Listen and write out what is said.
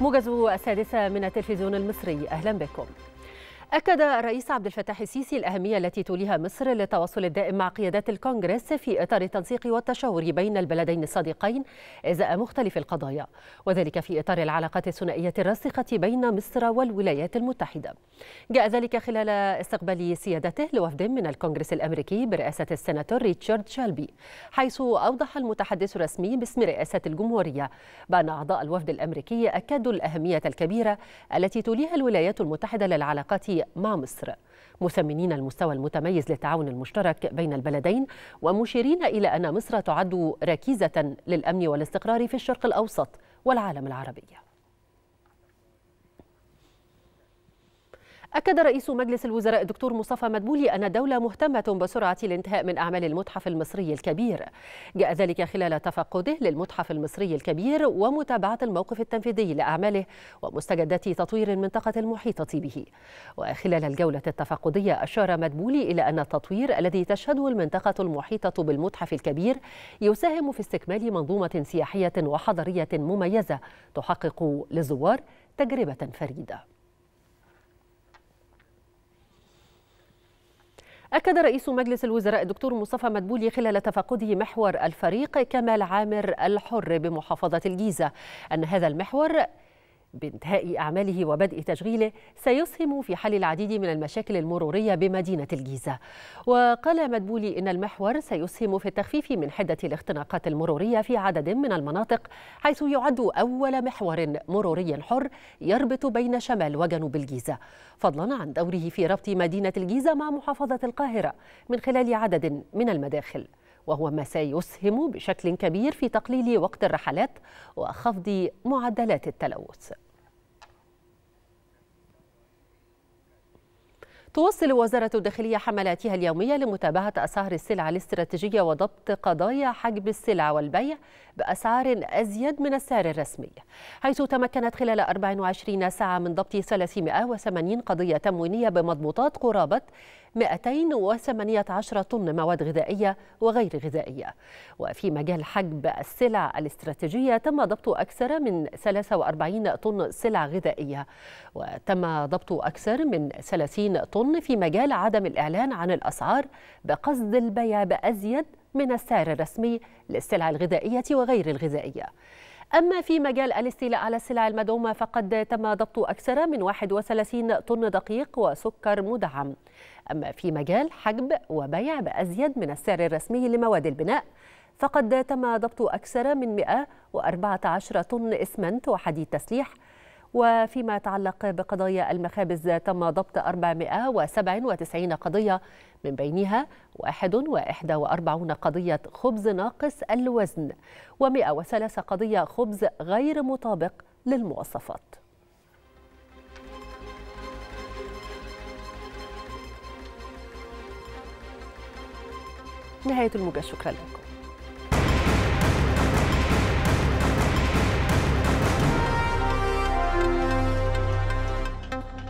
موجز السادسة من التلفزيون المصري أهلا بكم أكد الرئيس عبد الفتاح السيسي الأهمية التي توليها مصر للتواصل الدائم مع قيادات الكونغرس في إطار التنسيق والتشاور بين البلدين الصديقين إزاء مختلف القضايا وذلك في إطار العلاقات الثنائية الراسخة بين مصر والولايات المتحدة جاء ذلك خلال استقبال سيادته لوفد من الكونغرس الأمريكي برئاسة السناتور ريتشارد شالبي حيث أوضح المتحدث الرسمي باسم رئاسة الجمهورية بأن أعضاء الوفد الأمريكي أكدوا الأهمية الكبيرة التي توليها الولايات المتحدة للعلاقات مع مصر مثمنين المستوى المتميز للتعاون المشترك بين البلدين ومشيرين إلى أن مصر تعد ركيزة للأمن والاستقرار في الشرق الأوسط والعالم العربي أكد رئيس مجلس الوزراء الدكتور مصطفى مدبولي أن الدولة مهتمة بسرعة الانتهاء من أعمال المتحف المصري الكبير جاء ذلك خلال تفقده للمتحف المصري الكبير ومتابعة الموقف التنفيذي لأعماله ومستجدات تطوير المنطقة المحيطة به وخلال الجولة التفقدية أشار مدبولي إلى أن التطوير الذي تشهده المنطقة المحيطة بالمتحف الكبير يساهم في استكمال منظومة سياحية وحضرية مميزة تحقق للزوار تجربة فريدة أكد رئيس مجلس الوزراء الدكتور مصطفى مدبولي خلال تفقده محور الفريق كمال عامر الحر بمحافظة الجيزة أن هذا المحور بانتهاء أعماله وبدء تشغيله سيسهم في حل العديد من المشاكل المرورية بمدينة الجيزة وقال مدبولي إن المحور سيسهم في التخفيف من حدة الاختناقات المرورية في عدد من المناطق حيث يعد أول محور مروري حر يربط بين شمال وجنوب الجيزة فضلا عن دوره في ربط مدينة الجيزة مع محافظة القاهرة من خلال عدد من المداخل وهو ما سيسهم بشكل كبير في تقليل وقت الرحلات وخفض معدلات التلوث توصل وزارة الداخلية حملاتها اليومية لمتابعة أسعار السلع الاستراتيجية وضبط قضايا حجب السلع والبيع بأسعار أزيد من السعر الرسمي حيث تمكنت خلال 24 ساعة من ضبط 380 قضية تموينية بمضبوطات قرابة 218 طن مواد غذائية وغير غذائية وفي مجال حجب السلع الاستراتيجية تم ضبط أكثر من 43 طن سلع غذائية وتم ضبط أكثر من 30 طن في مجال عدم الإعلان عن الأسعار بقصد البيع بأزيد من السعر الرسمي للسلع الغذائية وغير الغذائية أما في مجال الاستيلاء على السلع المدعومة فقد تم ضبط أكثر من 31 طن دقيق وسكر مدعم أما في مجال حجب وبيع بأزيد من السعر الرسمي لمواد البناء فقد تم ضبط أكثر من 114 طن إسمنت وحديد تسليح وفيما يتعلق بقضايا المخابز تم ضبط 497 قضية من بينها 141 قضية خبز ناقص الوزن و103 قضية خبز غير مطابق للمواصفات نهاية الموجة شكرا لكم